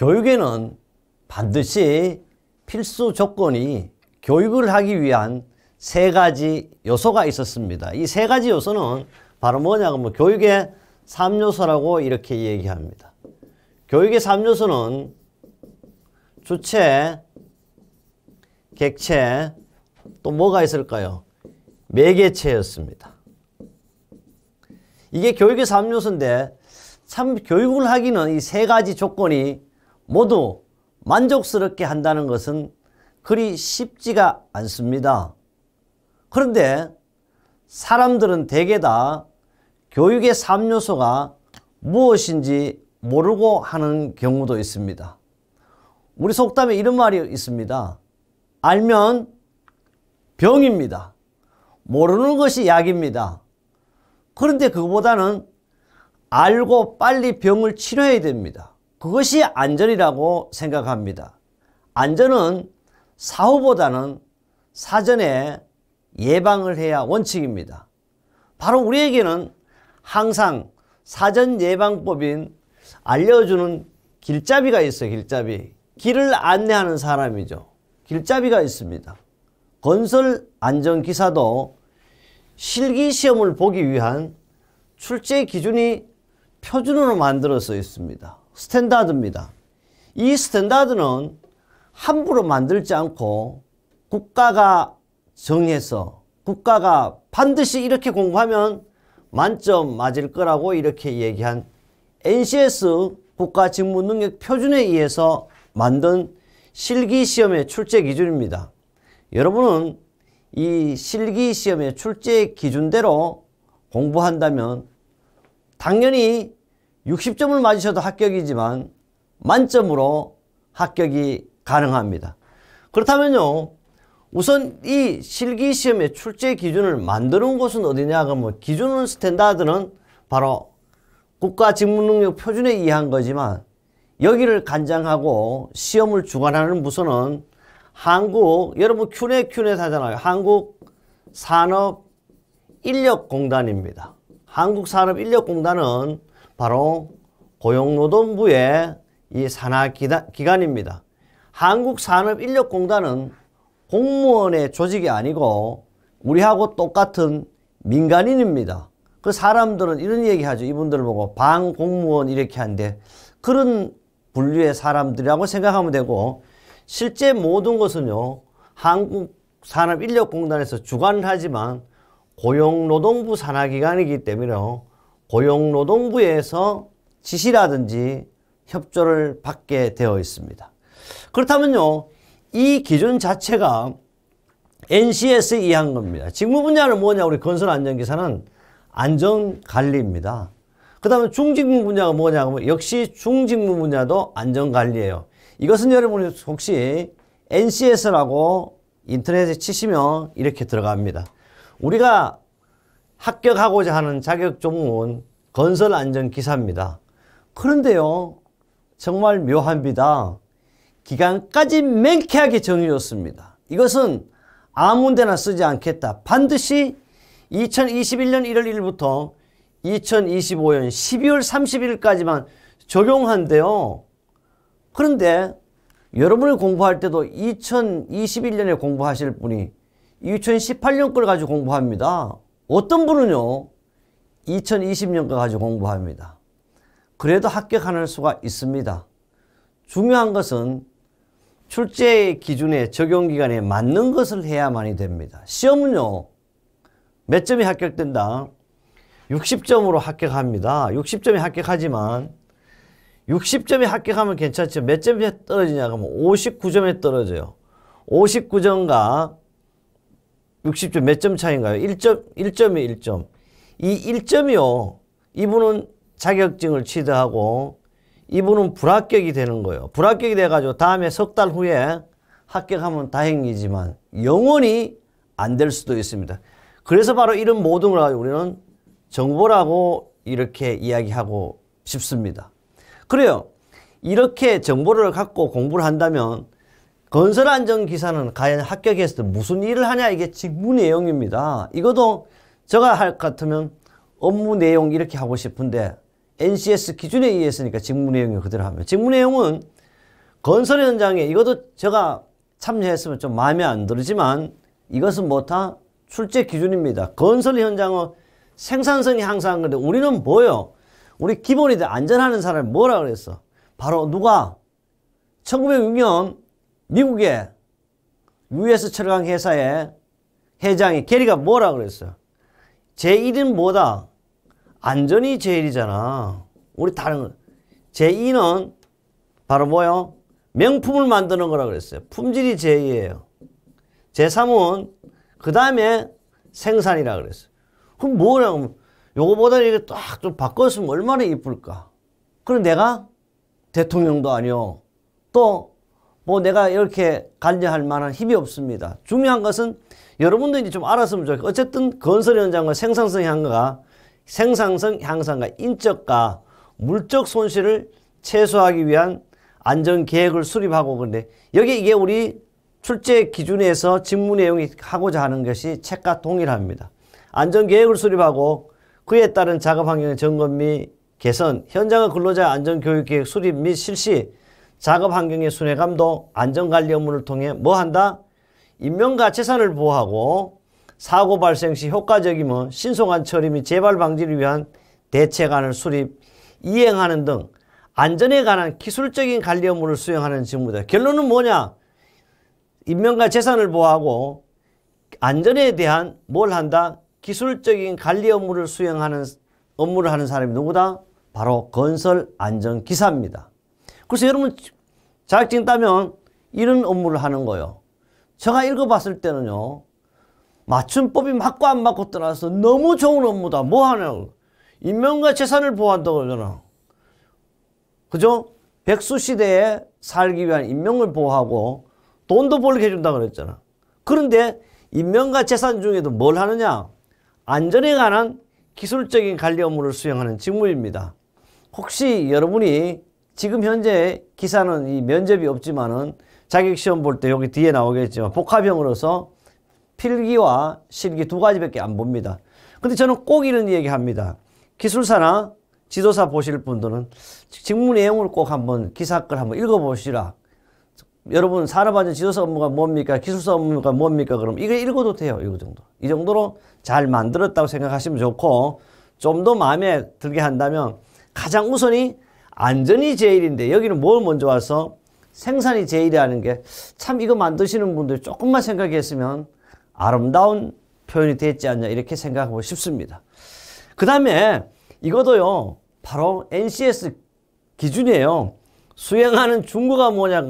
교육에는 반드시 필수 조건이 교육을 하기 위한 세 가지 요소가 있었습니다. 이 세 가지 요소는 바로 뭐냐고 뭐 교육의 3요소라고 이렇게 얘기합니다. 교육의 3요소는 주체, 객체, 또 뭐가 있을까요? 매개체였습니다. 이게 교육의 3요소인데 참 교육을 하기는 이 세 가지 조건이 모두 만족스럽게 한다는 것은 그리 쉽지가 않습니다. 그런데 사람들은 대개 다 교육의 3요소가 무엇인지 모르고 하는 경우도 있습니다. 우리 속담에 이런 말이 있습니다. 알면 병입니다. 모르는 것이 약입니다. 그런데 그보다는 알고 빨리 병을 치료해야 됩니다. 그것이 안전이라고 생각합니다. 안전은 사후보다는 사전에 예방을 해야 원칙입니다. 바로 우리에게는 항상 사전 예방법인 알려주는 길잡이가 있어요. 길잡이. 길을 안내하는 사람이죠. 길잡이가 있습니다. 건설 안전기사도 실기시험을 보기 위한 출제 기준이 표준으로 만들어져 있습니다. 스탠다드입니다. 이 스탠다드는 함부로 만들지 않고 국가가 정해서 국가가 반드시 이렇게 공부하면 만점 맞을 거라고 이렇게 얘기한 NCS 국가직무능력표준에 의해서 만든 실기시험의 출제 기준입니다. 여러분은 이 실기시험의 출제 기준대로 공부한다면 당연히 60점을 맞으셔도 합격이지만 만점으로 합격이 가능합니다. 그렇다면요. 우선 이 실기시험의 출제 기준을 만드는 곳은 어디냐 그러면 뭐 기준은 스탠다드는 바로 국가직무능력표준에 의한 거지만 여기를 간장하고 시험을 주관하는 부서는 한국 여러분 큐넷 큐넷 하잖아요. 한국산업인력공단입니다. 한국산업인력공단은 바로 고용노동부의 이 산하기관입니다. 한국산업인력공단은 공무원의 조직이 아니고 우리하고 똑같은 민간인입니다. 그 사람들은 이런 얘기하죠. 이분들 보고 반공무원 이렇게 한데 그런 분류의 사람들이라고 생각하면 되고 실제 모든 것은요. 한국산업인력공단에서 주관하지만 고용노동부 산하기관이기 때문에 고용노동부에서 지시라든지 협조를 받게 되어 있습니다. 그렇다면요. 이 기준 자체가 NCS에 한 겁니다. 직무 분야는 뭐냐 우리 건설안전기사는 안전관리입니다. 그 다음에 중직무 분야가 뭐냐 하면 역시 중직무 분야도 안전관리예요. 이것은 여러분 혹시 NCS라고 인터넷에 치시면 이렇게 들어갑니다. 우리가 합격하고자 하는 자격 종목은 건설안전기사입니다. 그런데요, 정말 묘합니다. 기간까지 맹쾌하게 정해줬습니다. 이것은 아무데나 쓰지 않겠다. 반드시 2021년 1월 1일부터 2025년 12월 30일까지만 적용한대요. 그런데 여러분이 공부할 때도 2021년에 공부하실 분이 2018년 걸 가지고 공부합니다. 어떤 분은요. 2020년까지 공부합니다. 그래도 합격하는 수가 있습니다. 중요한 것은 출제 기준에 적용기간에 맞는 것을 해야만이 됩니다. 시험은요. 몇 점이 합격된다? 60점으로 합격합니다. 60점이 합격하지만 60점이 합격하면 괜찮죠. 몇 점이 떨어지냐 하면 59점에 떨어져요. 59점과 60점 몇 점 차인가요? 1점, 1점이 1점. 이 1점이요. 이분은 자격증을 취득하고 이분은 불합격이 되는 거예요. 불합격이 돼가지고 다음에 석달 후에 합격하면 다행이지만 영원히 안 될 수도 있습니다. 그래서 바로 이런 모든 걸 가지고 우리는 정보라고 이렇게 이야기하고 싶습니다. 그래요. 이렇게 정보를 갖고 공부를 한다면 건설안전기사는 과연 합격했을 때 무슨 일을 하냐 이게 직무 내용입니다. 이것도 제가 할 것 같으면 업무 내용 이렇게 하고 싶은데 NCS 기준에 의해서니까 직무 내용이 그대로 하면 직무 내용은 건설 현장에 이것도 제가 참여했으면 좀 마음에 안 들지만 이것은 뭐다 출제 기준입니다. 건설 현장은 생산성이 항상 그런데 우리는 뭐요? 우리 기본이돼 안전하는 사람이 뭐라 그랬어? 바로 누가? 1906년 미국의 US 철강 회사의 회장이 게리가 뭐라 그랬어요? 제1은 뭐다? 안전이 제1이잖아. 우리 다른 제2는 바로 뭐요? 명품을 만드는 거라 그랬어요. 품질이 제2예요. 제3은 그 다음에 생산이라 그랬어요. 그럼 뭐라고 요거보다 이게 딱 좀 바꿨으면 얼마나 이쁠까? 그럼 내가 대통령도 아니요. 또뭐 내가 이렇게 관여할 만한 힘이 없습니다. 중요한 것은 여러분들이 좀 알았으면 좋겠고 어쨌든 건설 현장과 생산성 향상과 생산성 향상과 인적과 물적 손실을 최소화하기 위한 안전 계획을 수립하고 그런데 여기 이게 우리 출제 기준에서 직무 내용이 하고자 하는 것이 책과 동일합니다. 안전 계획을 수립하고 그에 따른 작업 환경의 점검 및 개선, 현장의 근로자 안전 교육 계획 수립 및 실시, 작업 환경의 순회감도 안전관리 업무를 통해 뭐 한다? 인명과 재산을 보호하고 사고 발생 시 효과적이며 신속한 처리 및 재발 방지를 위한 대책안을 수립, 이행하는 등 안전에 관한 기술적인 관리 업무를 수행하는 직무다. 결론은 뭐냐? 인명과 재산을 보호하고 안전에 대한 뭘 한다? 기술적인 관리 업무를 수행하는 업무를 하는 사람이 누구다? 바로 건설 안전기사입니다. 그래서 여러분 자격증 따면 이런 업무를 하는 거예요. 제가 읽어봤을 때는요. 맞춤법이 맞고 안 맞고 떠나서 너무 좋은 업무다. 뭐 하냐고. 인명과 재산을 보호한다고 그러잖아. 그죠? 백수시대에 살기 위한 인명을 보호하고 돈도 벌게 해준다 그랬잖아. 그런데 인명과 재산 중에도 뭘 하느냐? 안전에 관한 기술적인 관리 업무를 수행하는 직무입니다. 혹시 여러분이 지금 현재 기사는 이 면접이 없지만은 자격시험 볼 때 여기 뒤에 나오겠지만 복합형으로서 필기와 실기 두 가지밖에 안 봅니다. 근데 저는 꼭 이런 얘기 합니다. 기술사나 지도사 보실 분들은 직무 내용을 꼭 한번 기사글 한번 읽어보시라. 여러분 산업안전 지도사 업무가 뭡니까? 기술사 업무가 뭡니까? 그럼 이거 읽어도 돼요. 이 정도. 이 정도로 잘 만들었다고 생각하시면 좋고 좀 더 마음에 들게 한다면 가장 우선이 안전이 제일인데 여기는 뭘 먼저 와서 생산이 제일이라는 게 참 이거 만드시는 분들 조금만 생각했으면 아름다운 표현이 됐지 않냐 이렇게 생각하고 싶습니다. 그 다음에 이것도요 바로 NCS 기준이에요. 수행하는 중고가 뭐냐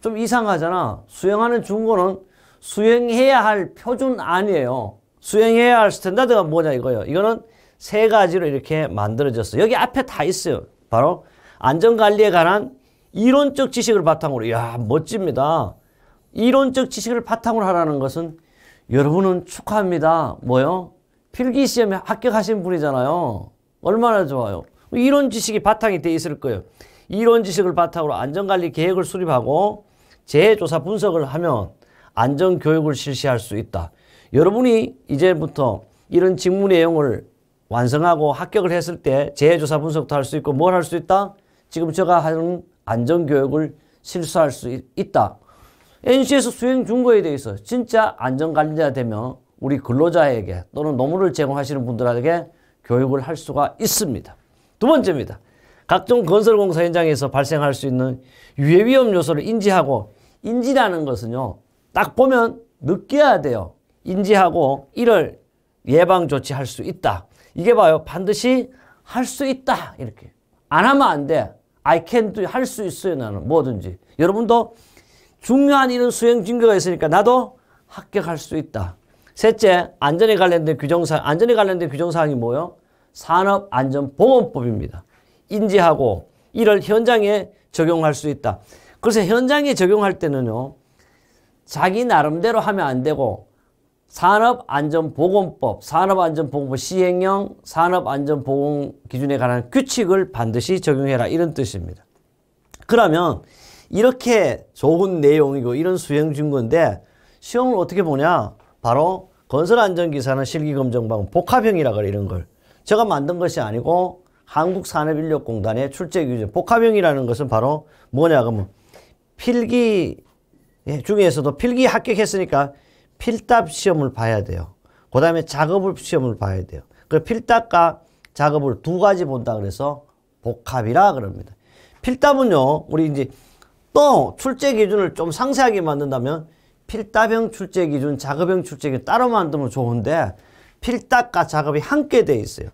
좀 이상하잖아. 수행하는 중고는 수행해야 할 표준 아니에요. 수행해야 할 스탠다드가 뭐냐 이거예요. 이거는 세 가지로 이렇게 만들어졌어요. 여기 앞에 다 있어요. 바로 안전관리에 관한 이론적 지식을 바탕으로 야 멋집니다. 이론적 지식을 바탕으로 하라는 것은 여러분은 축하합니다. 뭐요? 필기시험에 합격하신 분이잖아요. 얼마나 좋아요. 이론 지식이 바탕이 돼 있을 거예요. 이론 지식을 바탕으로 안전관리 계획을 수립하고 재조사 분석을 하면 안전교육을 실시할 수 있다. 여러분이 이제부터 이런 직무 내용을 완성하고 합격을 했을 때 재해조사 분석도 할 수 있고 뭘 할 수 있다? 지금 제가 하는 안전교육을 실수할 수 있다. NC에서 수행 중고에 대해서 진짜 안전관리자 되면 우리 근로자에게 또는 노무를 제공하시는 분들에게 교육을 할 수가 있습니다. 두 번째입니다. 각종 건설공사 현장에서 발생할 수 있는 유해 위험 요소를 인지하고 인지라는 것은요. 딱 보면 느껴야 돼요. 인지하고 이를 예방 조치할 수 있다. 이게 봐요. 반드시 할 수 있다. 이렇게. 안 하면 안 돼. I can do. 할 수 있어요. 나는 뭐든지. 여러분도 중요한 이런 수행 증거가 있으니까 나도 합격할 수 있다. 셋째, 안전에 관련된 규정사항. 안전에 관련된 규정사항이 뭐요? 예 산업안전보건법입니다. 인지하고 이를 현장에 적용할 수 있다. 그래서 현장에 적용할 때는요. 자기 나름대로 하면 안 되고 산업안전보건법, 산업안전보건법 시행령, 산업안전보건기준에 관한 규칙을 반드시 적용해라 이런 뜻입니다. 그러면 이렇게 좋은 내용이고 이런 수행 준건데 시험을 어떻게 보냐? 바로 건설안전기사는 실기검정방 복합형이라 그래 이런 걸. 제가 만든 것이 아니고 한국산업인력공단의 출제규제 복합형이라는 것은 바로 뭐냐 그러면 필기 중에서도 필기 합격했으니까 필답 시험을 봐야 돼요. 그 다음에 작업을 시험을 봐야 돼요. 그 필답과 작업을 두 가지 본다 그래서 복합이라 그럽니다. 필답은요, 우리 이제 또 출제 기준을 좀 상세하게 만든다면 필답형 출제 기준, 작업형 출제 기준 따로 만들면 좋은데 필답과 작업이 함께 돼 있어요.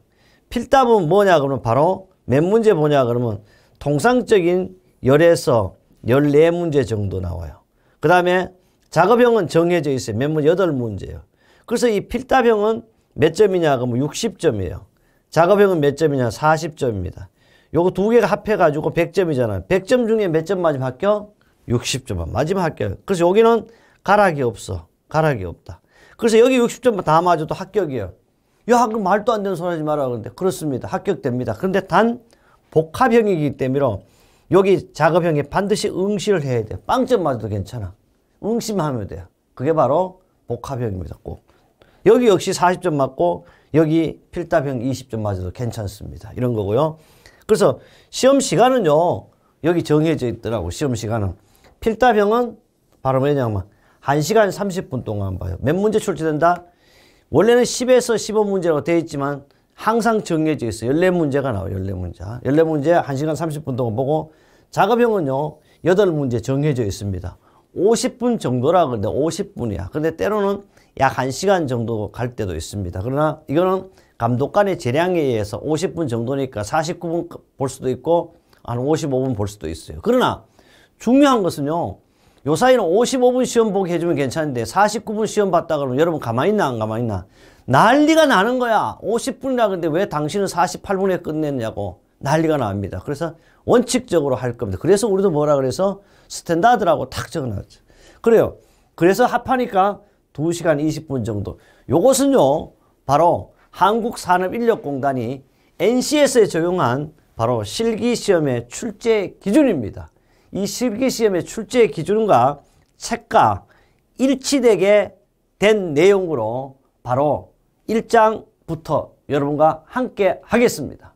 필답은 뭐냐 그러면 바로 몇 문제 보냐 그러면 통상적인 열에서 1 4 문제 정도 나와요. 그 다음에 작업형은 정해져 있어요. 몇 문 여덟 문제요 그래서 이 필답형은 몇 점이냐 그러면 60점이에요. 작업형은 몇 점이냐 40점입니다. 요거 두 개가 합해가지고 100점이잖아요. 100점 중에 몇점 마지막 합격? 60점 마지막 합격. 그래서 여기는 가락이 없어. 가락이 없다. 그래서 여기 60점 다 맞아도 합격이에요. 야, 그 말도 안 되는 소리 하지 마라. 그런데 그렇습니다. 합격됩니다. 그런데 단 복합형이기 때문에 여기 작업형에 반드시 응시를 해야 돼. 요 빵점 맞아도 괜찮아. 응심하면 돼요. 그게 바로 복합형입니다. 꼭. 여기 역시 40점 맞고 여기 필답형 20점 맞아도 괜찮습니다. 이런 거고요. 그래서 시험 시간은요. 여기 정해져 있더라고 시험 시간은. 필답형은 바로 뭐냐면 1시간 30분 동안 봐요. 몇 문제 출제된다? 원래는 10에서 15문제라고 되어 있지만 항상 정해져 있어요. 14문제가 나와요. 14문제. 14문제 1시간 30분 동안 보고 작업형은요. 8문제 정해져 있습니다. 50분 정도라 그런데 50분이야. 근데 때로는 약 1시간 정도 갈 때도 있습니다. 그러나 이거는 감독 간의 재량에 의해서 50분 정도니까 49분 볼 수도 있고 한 55분 볼 수도 있어요. 그러나 중요한 것은요. 요 사이는 55분 시험 보기 해주면 괜찮은데 49분 시험 봤다 그러면 여러분 가만히 있나 안 가만히 있나 난리가 나는 거야. 50분이라 근데 왜 당신은 48분에 끝냈냐고 난리가 납니다. 그래서 원칙적으로 할 겁니다. 그래서 우리도 뭐라 그래서 스탠다드라고 탁 적어놨죠. 그래요. 그래서 합하니까 2시간 20분 정도. 요것은요. 바로 한국산업인력공단이 NCS에 적용한 바로 실기시험의 출제 기준입니다. 이 실기시험의 출제 기준과 책과 일치되게 된 내용으로 바로 1장부터 여러분과 함께 하겠습니다.